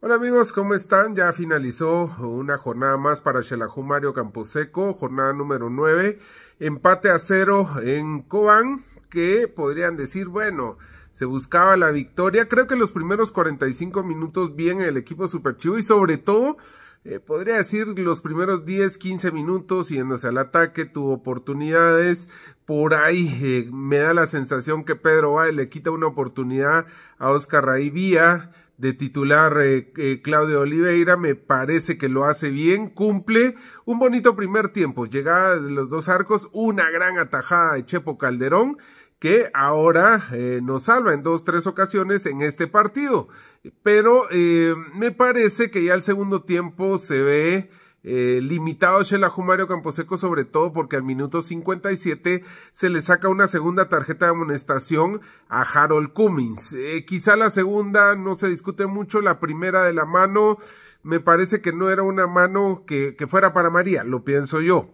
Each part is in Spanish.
Hola amigos, ¿cómo están? Ya finalizó una jornada más para Shelajú Mario Camposeco, jornada número 9, empate a cero en Cobán, que podrían decir, bueno, se buscaba la victoria, creo que los primeros 45 minutos bien el equipo super y sobre todo, eh, podría decir los primeros 10, 15 minutos yéndose al ataque, tuvo oportunidades, por ahí eh, me da la sensación que Pedro Valle le quita una oportunidad a Oscar Raivía, de titular eh, eh, Claudio Oliveira, me parece que lo hace bien, cumple un bonito primer tiempo, llegada de los dos arcos, una gran atajada de Chepo Calderón, que ahora eh, nos salva en dos, tres ocasiones en este partido. Pero me parece que ya el segundo tiempo se ve eh, limitado es Camposeco, sobre todo porque al minuto 57 se le saca una segunda tarjeta de amonestación a Harold Cummins eh, quizá la segunda no se discute mucho, la primera de la mano me parece que no era una mano que, que fuera para María, lo pienso yo.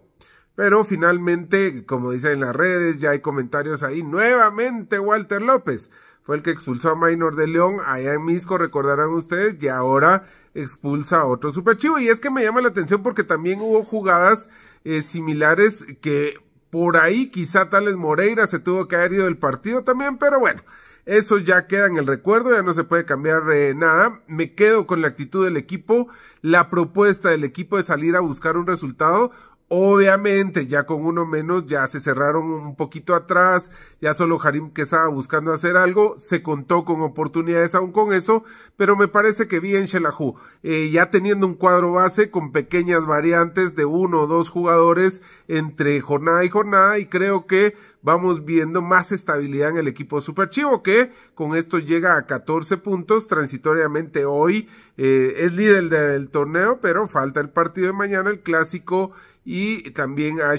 Pero finalmente, como dicen en las redes, ya hay comentarios ahí, nuevamente Walter López fue el que expulsó a Minor de León allá en Misco, recordarán ustedes, y ahora expulsa a otro superchivo. Y es que me llama la atención porque también hubo jugadas eh, similares que por ahí quizá Tales Moreira se tuvo que haber ido del partido también, pero bueno, eso ya queda en el recuerdo, ya no se puede cambiar nada. Me quedo con la actitud del equipo, la propuesta del equipo de salir a buscar un resultado Obviamente, ya con uno menos, ya se cerraron un poquito atrás, ya solo Harim que estaba buscando hacer algo, se contó con oportunidades aún con eso, pero me parece que bien Shelahu, eh, ya teniendo un cuadro base con pequeñas variantes de uno o dos jugadores entre jornada y jornada, y creo que vamos viendo más estabilidad en el equipo Superchivo, que con esto llega a 14 puntos transitoriamente hoy. Eh, es líder del torneo, pero falta el partido de mañana, el clásico, y también a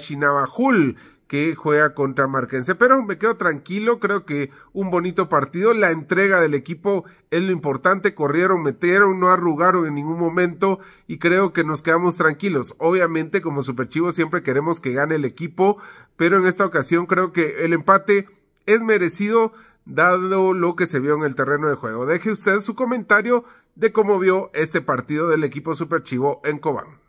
Hul que juega contra Marquense. Pero me quedo tranquilo, creo que un bonito partido. La entrega del equipo es lo importante. Corrieron, metieron, no arrugaron en ningún momento y creo que nos quedamos tranquilos. Obviamente, como Superchivo siempre queremos que gane el equipo, pero en esta ocasión creo que el empate es merecido dado lo que se vio en el terreno de juego. Deje usted su comentario de cómo vio este partido del equipo Superchivo en Cobán.